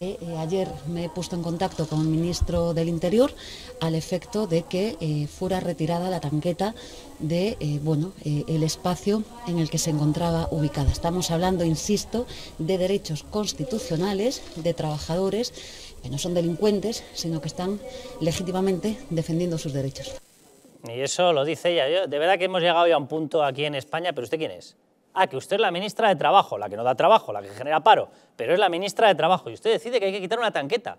Eh, eh, ayer me he puesto en contacto con el ministro del Interior al efecto de que eh, fuera retirada la tanqueta de bueno el espacio en el que se encontraba ubicada. Estamos hablando, insisto, de derechos constitucionales de trabajadores que no son delincuentes, sino que están legítimamente defendiendo sus derechos. Y eso lo dice ella. Yo, de verdad que hemos llegado ya a un punto aquí en España, pero ¿usted quién es? Ah, que usted es la ministra de Trabajo, la que no da trabajo, la que genera paro, pero es la ministra de Trabajo y usted decide que hay que quitar una tanqueta.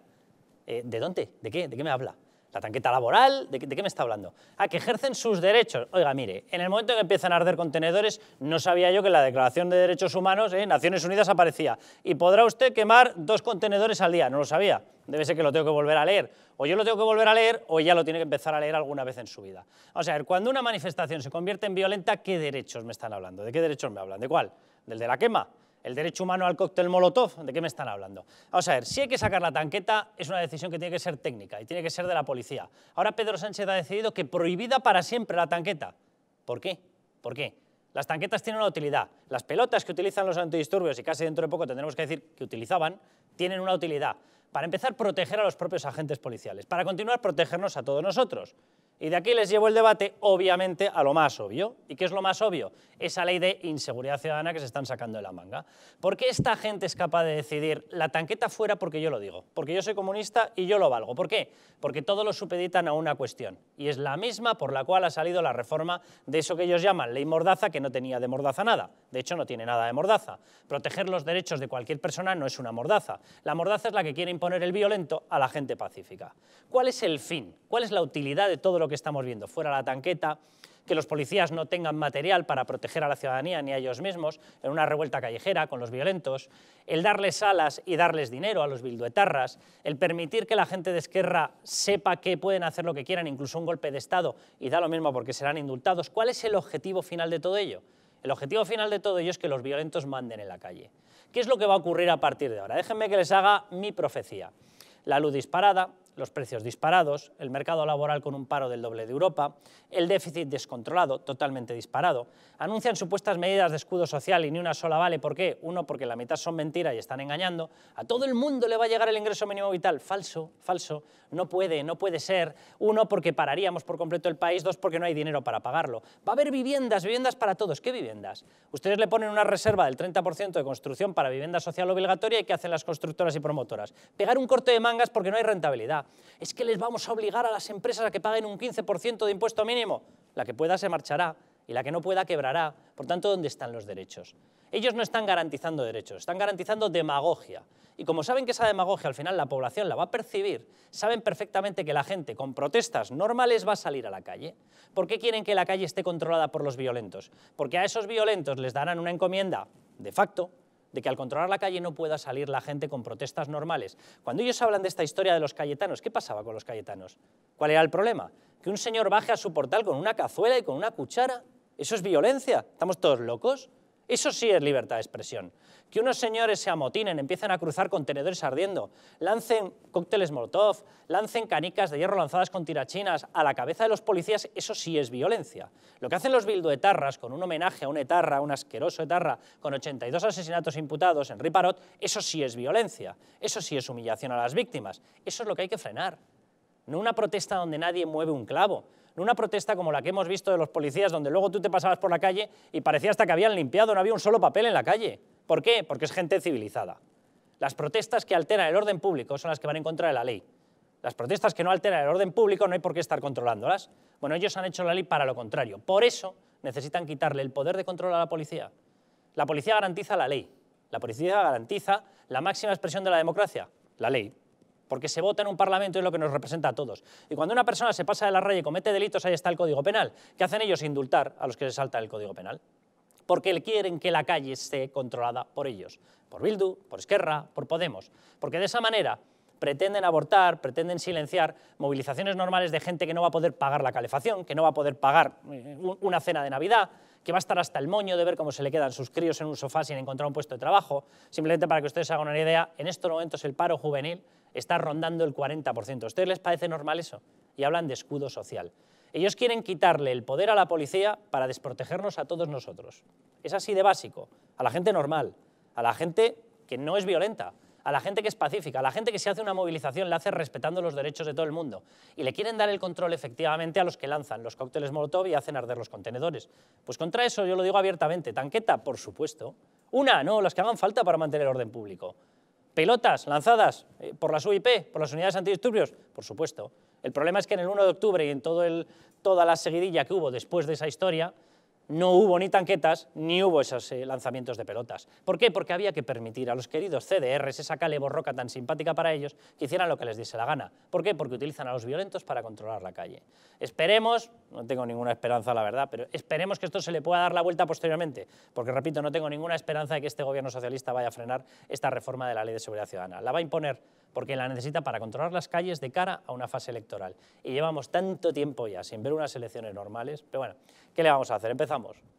Eh, ¿De dónde? ¿De qué? ¿De qué me habla? La tanqueta laboral, ¿de qué, me está hablando? ¿A ah, que ejercen sus derechos. Oiga, mire, en el momento en que empiezan a arder contenedores, no sabía yo que la Declaración de Derechos Humanos, en eh, Naciones Unidas aparecía. Y podrá usted quemar dos contenedores al día, no lo sabía. Debe ser que lo tengo que volver a leer. O yo lo tengo que volver a leer, o ya lo tiene que empezar a leer alguna vez en su vida. O sea, cuando una manifestación se convierte en violenta, ¿qué derechos me están hablando? ¿De qué derechos me hablan? ¿De cuál? ¿Del de la quema? ¿El derecho humano al cóctel Molotov? ¿De qué me están hablando? Vamos a ver, si hay que sacar la tanqueta es una decisión que tiene que ser técnica y tiene que ser de la policía. Ahora Pedro Sánchez ha decidido que prohibida para siempre la tanqueta. ¿Por qué? ¿Por qué? Las tanquetas tienen una utilidad. Las pelotas que utilizan los antidisturbios, y casi dentro de poco tendremos que decir que utilizaban, tienen una utilidad. Para empezar, proteger a los propios agentes policiales. Para continuar, protegernos a todos nosotros. Y de aquí les llevo el debate, obviamente, a lo más obvio. ¿Y qué es lo más obvio? Esa ley de inseguridad ciudadana que se están sacando de la manga. ¿Por qué esta gente es capaz de decidir la tanqueta fuera porque yo lo digo? Porque yo soy comunista y yo lo valgo. ¿Por qué? Porque todos lo supeditan a una cuestión. Y es la misma por la cual ha salido la reforma de eso que ellos llaman ley mordaza, que no tenía de mordaza nada. De hecho, no tiene nada de mordaza. Proteger los derechos de cualquier persona no es una mordaza. La mordaza es la que quiere poner el violento a la gente pacífica. ¿Cuál es el fin? ¿Cuál es la utilidad de todo lo que estamos viendo? Fuera la tanqueta, que los policías no tengan material para proteger a la ciudadanía ni a ellos mismos en una revuelta callejera con los violentos, el darles alas y darles dinero a los bilduetarras, el permitir que la gente de izquierda sepa que pueden hacer lo que quieran, incluso un golpe de Estado, y da lo mismo porque serán indultados. ¿Cuál es el objetivo final de todo ello? El objetivo final de todo ello es que los violentos manden en la calle. ¿Qué es lo que va a ocurrir a partir de ahora? Déjenme que les haga mi profecía. La luz disparada, los precios disparados, el mercado laboral con un paro del doble de Europa, el déficit descontrolado, totalmente disparado. Anuncian supuestas medidas de escudo social y ni una sola vale. ¿Por qué? Uno, porque la mitad son mentiras y están engañando. A todo el mundo le va a llegar el ingreso mínimo vital. Falso, falso. No puede, no puede ser. Uno, porque pararíamos por completo el país. Dos, porque no hay dinero para pagarlo. Va a haber viviendas, viviendas para todos. ¿Qué viviendas? Ustedes le ponen una reserva del 30% de construcción para vivienda social obligatoria y ¿qué hacen las constructoras y promotoras? Pegar un corte de mangas porque no hay rentabilidad es que les vamos a obligar a las empresas a que paguen un 15% de impuesto mínimo. La que pueda se marchará y la que no pueda quebrará. Por tanto, ¿dónde están los derechos? Ellos no están garantizando derechos, están garantizando demagogia. Y como saben que esa demagogia al final la población la va a percibir, saben perfectamente que la gente con protestas normales va a salir a la calle. ¿Por qué quieren que la calle esté controlada por los violentos? Porque a esos violentos les darán una encomienda, de facto, de que al controlar la calle no pueda salir la gente con protestas normales. Cuando ellos hablan de esta historia de los cayetanos, ¿qué pasaba con los cayetanos? ¿Cuál era el problema? Que un señor baje a su portal con una cazuela y con una cuchara. Eso es violencia. ¿Estamos todos locos? Eso sí es libertad de expresión. Que unos señores se amotinen, empiecen a cruzar contenedores ardiendo, lancen cócteles Molotov, lancen canicas de hierro lanzadas con tirachinas a la cabeza de los policías, eso sí es violencia. Lo que hacen los bilduetarras con un homenaje a un etarra, un asqueroso etarra, con 82 asesinatos imputados en Riparot, eso sí es violencia. Eso sí es humillación a las víctimas. Eso es lo que hay que frenar. No una protesta donde nadie mueve un clavo, no una protesta como la que hemos visto de los policías, donde luego tú te pasabas por la calle y parecía hasta que habían limpiado, no había un solo papel en la calle. ¿Por qué? Porque es gente civilizada. Las protestas que alteran el orden público son las que van en contra de la ley. Las protestas que no alteran el orden público no hay por qué estar controlándolas. Bueno, ellos han hecho la ley para lo contrario. Por eso necesitan quitarle el poder de control a la policía. La policía garantiza la ley. La policía garantiza la máxima expresión de la democracia, la ley porque se vota en un Parlamento y es lo que nos representa a todos. Y cuando una persona se pasa de la raya y comete delitos, ahí está el Código Penal. ¿Qué hacen ellos? Indultar a los que se salta el Código Penal. Porque quieren que la calle esté controlada por ellos, por Bildu, por Esquerra, por Podemos. Porque de esa manera pretenden abortar, pretenden silenciar movilizaciones normales de gente que no va a poder pagar la calefacción, que no va a poder pagar eh, una cena de Navidad, que va a estar hasta el moño de ver cómo se le quedan sus críos en un sofá sin encontrar un puesto de trabajo. Simplemente para que ustedes hagan una idea, en estos momentos el paro juvenil está rondando el 40%. ¿A ustedes les parece normal eso? Y hablan de escudo social. Ellos quieren quitarle el poder a la policía para desprotegernos a todos nosotros. Es así de básico, a la gente normal, a la gente que no es violenta, a la gente que es pacífica, a la gente que se hace una movilización la hace respetando los derechos de todo el mundo. Y le quieren dar el control efectivamente a los que lanzan los cócteles Molotov y hacen arder los contenedores. Pues contra eso yo lo digo abiertamente, tanqueta, por supuesto. Una, no, las que hagan falta para mantener el orden público. Pelotas lanzadas eh, por las UIP, por las unidades antidisturbios, por supuesto. El problema es que en el 1 de octubre y en toda la seguidilla que hubo después de esa historia, no hubo ni tanquetas ni hubo esos eh, lanzamientos de pelotas. ¿Por qué? Porque había que permitir a los queridos CDRs, esa caleborroca tan simpática para ellos, que hicieran lo que les diese la gana. ¿Por qué? Porque utilizan a los violentos para controlar la calle. Esperemos, no tengo ninguna esperanza la verdad, pero esperemos que esto se le pueda dar la vuelta posteriormente, porque repito, no tengo ninguna esperanza de que este gobierno socialista vaya a frenar esta reforma de la Ley de Seguridad Ciudadana. La va a imponer porque la necesita para controlar las calles de cara a una fase electoral. Y llevamos tanto tiempo ya sin ver unas elecciones normales, pero bueno, ¿qué le vamos a hacer? Empezamos.